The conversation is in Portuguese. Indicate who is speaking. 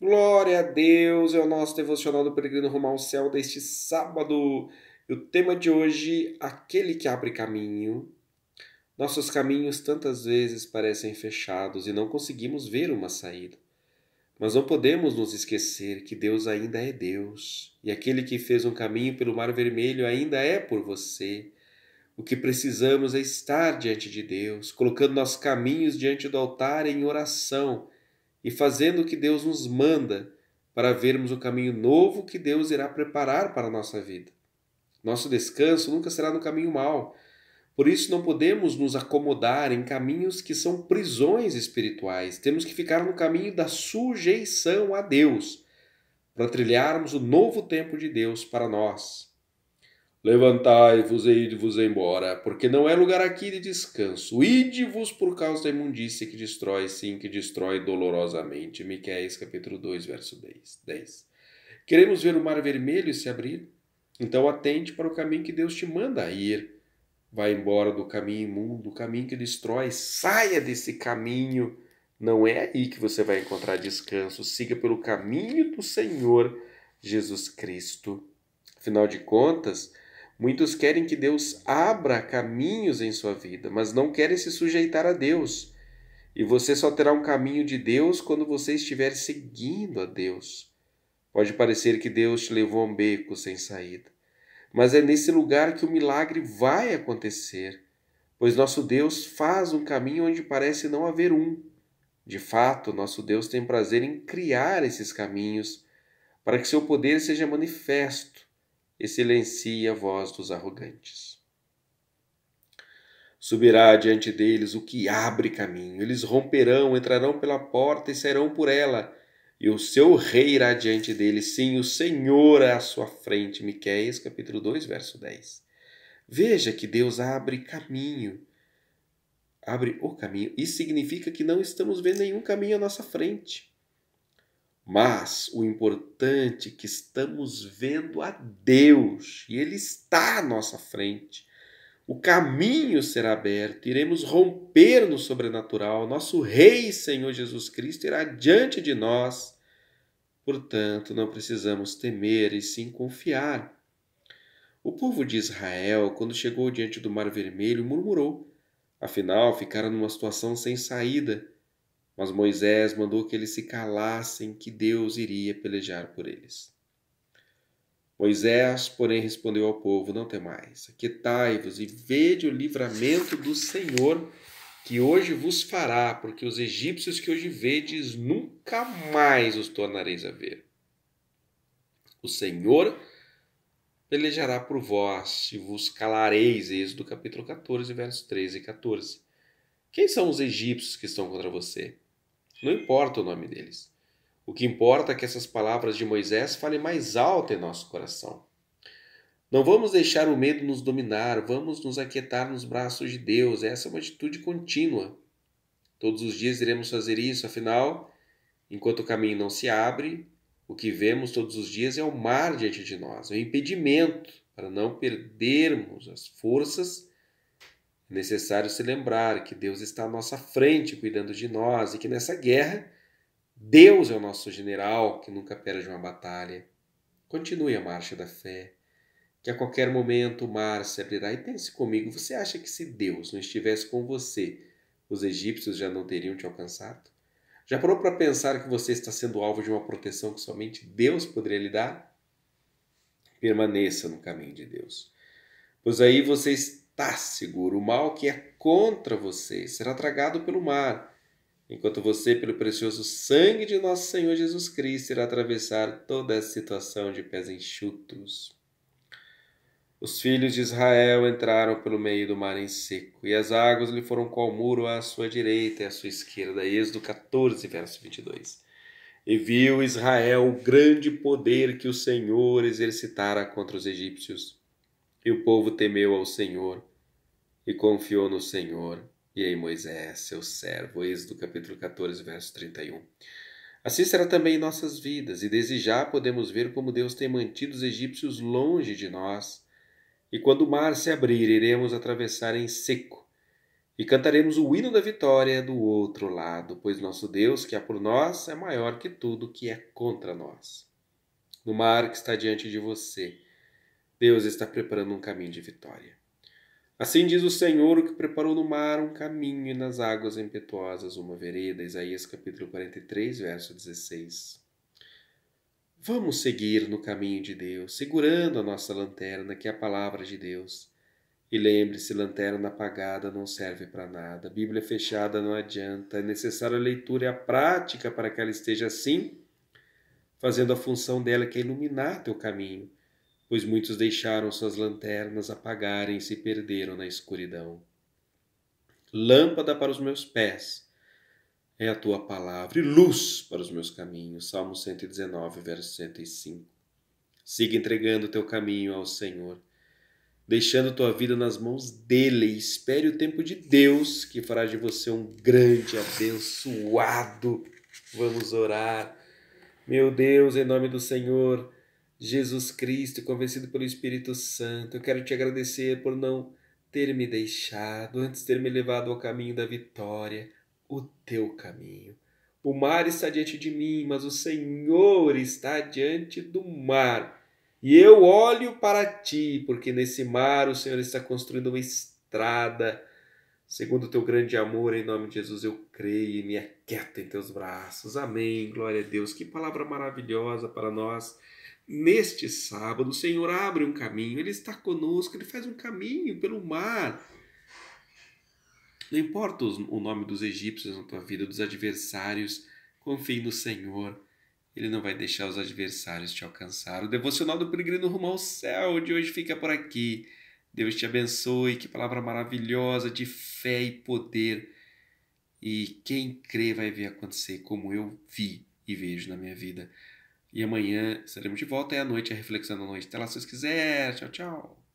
Speaker 1: Glória a Deus, é o nosso devocional do Peregrino Rumo ao Céu deste sábado. E o tema de hoje, aquele que abre caminho. Nossos caminhos tantas vezes parecem fechados e não conseguimos ver uma saída. Mas não podemos nos esquecer que Deus ainda é Deus, e aquele que fez um caminho pelo Mar Vermelho ainda é por você. O que precisamos é estar diante de Deus, colocando nossos caminhos diante do altar em oração e fazendo o que Deus nos manda para vermos o caminho novo que Deus irá preparar para a nossa vida. Nosso descanso nunca será no caminho mau. Por isso não podemos nos acomodar em caminhos que são prisões espirituais. Temos que ficar no caminho da sujeição a Deus para trilharmos o novo tempo de Deus para nós. Levantai-vos e ide-vos embora, porque não é lugar aqui de descanso. Ide-vos por causa da imundícia que destrói, sim, que destrói dolorosamente. Miquéis capítulo 2, verso 10. Queremos ver o mar vermelho se abrir? Então atente para o caminho que Deus te manda ir. Vai embora do caminho imundo, do caminho que destrói. Saia desse caminho. Não é aí que você vai encontrar descanso. Siga pelo caminho do Senhor Jesus Cristo. Afinal de contas, Muitos querem que Deus abra caminhos em sua vida, mas não querem se sujeitar a Deus. E você só terá um caminho de Deus quando você estiver seguindo a Deus. Pode parecer que Deus te levou a um beco sem saída, mas é nesse lugar que o milagre vai acontecer, pois nosso Deus faz um caminho onde parece não haver um. De fato, nosso Deus tem prazer em criar esses caminhos para que seu poder seja manifesto e silencia a voz dos arrogantes. Subirá diante deles o que abre caminho, eles romperão, entrarão pela porta e sairão por ela, e o seu rei irá diante deles, sim, o Senhor é à sua frente. Miquéias, capítulo 2, verso 10. Veja que Deus abre caminho, abre o caminho, isso significa que não estamos vendo nenhum caminho à nossa frente. Mas o importante é que estamos vendo a Deus e Ele está à nossa frente. O caminho será aberto, iremos romper no sobrenatural. Nosso Rei Senhor Jesus Cristo irá diante de nós. Portanto, não precisamos temer e sim confiar. O povo de Israel, quando chegou diante do Mar Vermelho, murmurou. Afinal, ficaram numa situação sem saída. Mas Moisés mandou que eles se calassem, que Deus iria pelejar por eles. Moisés, porém, respondeu ao povo: Não temais, aquietai-vos e vede o livramento do Senhor que hoje vos fará, porque os egípcios que hoje vedes nunca mais os tornareis a ver. O Senhor pelejará por vós e vos calareis. Êxodo capítulo 14, versos 13 e 14. Quem são os egípcios que estão contra você? Não importa o nome deles. O que importa é que essas palavras de Moisés falem mais alto em nosso coração. Não vamos deixar o medo nos dominar, vamos nos aquietar nos braços de Deus. Essa é uma atitude contínua. Todos os dias iremos fazer isso, afinal, enquanto o caminho não se abre, o que vemos todos os dias é o mar diante de nós, é um impedimento para não perdermos as forças é necessário se lembrar que Deus está à nossa frente cuidando de nós e que nessa guerra Deus é o nosso general que nunca perde uma batalha. Continue a marcha da fé, que a qualquer momento o mar se abrirá. E pense comigo: você acha que se Deus não estivesse com você, os egípcios já não teriam te alcançado? Já parou para pensar que você está sendo alvo de uma proteção que somente Deus poderia lhe dar? Permaneça no caminho de Deus, pois aí vocês está seguro. O mal que é contra você será tragado pelo mar, enquanto você, pelo precioso sangue de nosso Senhor Jesus Cristo, irá atravessar toda essa situação de pés enxutos. Os filhos de Israel entraram pelo meio do mar em seco, e as águas lhe foram qual muro à sua direita e à sua esquerda. Êxodo 14, verso 22. E viu Israel o grande poder que o Senhor exercitara contra os egípcios. E o povo temeu ao Senhor e confiou no Senhor e em Moisés, seu servo. Êxodo capítulo 14, verso 31. Assim será também em nossas vidas, e desde já podemos ver como Deus tem mantido os egípcios longe de nós. E quando o mar se abrir, iremos atravessar em seco e cantaremos o hino da vitória do outro lado, pois nosso Deus, que é por nós, é maior que tudo que é contra nós. No mar que está diante de você, Deus está preparando um caminho de vitória. Assim diz o Senhor, o que preparou no mar um caminho e nas águas impetuosas uma vereda. Isaías capítulo 43, verso 16. Vamos seguir no caminho de Deus, segurando a nossa lanterna, que é a palavra de Deus. E lembre-se, lanterna apagada não serve para nada, Bíblia fechada não adianta, é necessária a leitura e a prática para que ela esteja assim, fazendo a função dela que é iluminar teu caminho pois muitos deixaram suas lanternas apagarem e se perderam na escuridão. Lâmpada para os meus pés é a tua palavra e luz para os meus caminhos. Salmo 119, verso 65. Siga entregando teu caminho ao Senhor, deixando tua vida nas mãos dele e espere o tempo de Deus que fará de você um grande abençoado. Vamos orar. Meu Deus, em nome do Senhor Jesus Cristo, convencido pelo Espírito Santo, eu quero te agradecer por não ter me deixado, antes ter me levado ao caminho da vitória, o teu caminho. O mar está diante de mim, mas o Senhor está diante do mar. E eu olho para ti, porque nesse mar o Senhor está construindo uma estrada. Segundo o teu grande amor, em nome de Jesus, eu creio e me aquieto em teus braços. Amém. Glória a Deus. Que palavra maravilhosa para nós. Neste sábado, o Senhor abre um caminho, Ele está conosco, Ele faz um caminho pelo mar. Não importa o nome dos egípcios na tua vida, dos adversários, confie no Senhor. Ele não vai deixar os adversários te alcançar. O devocional do peregrino rumo ao céu de hoje fica por aqui. Deus te abençoe, que palavra maravilhosa de fé e poder. E quem crê vai ver acontecer como eu vi e vejo na minha vida. E amanhã estaremos de volta e à noite a reflexão da noite. Até lá, se vocês quiserem. Tchau, tchau.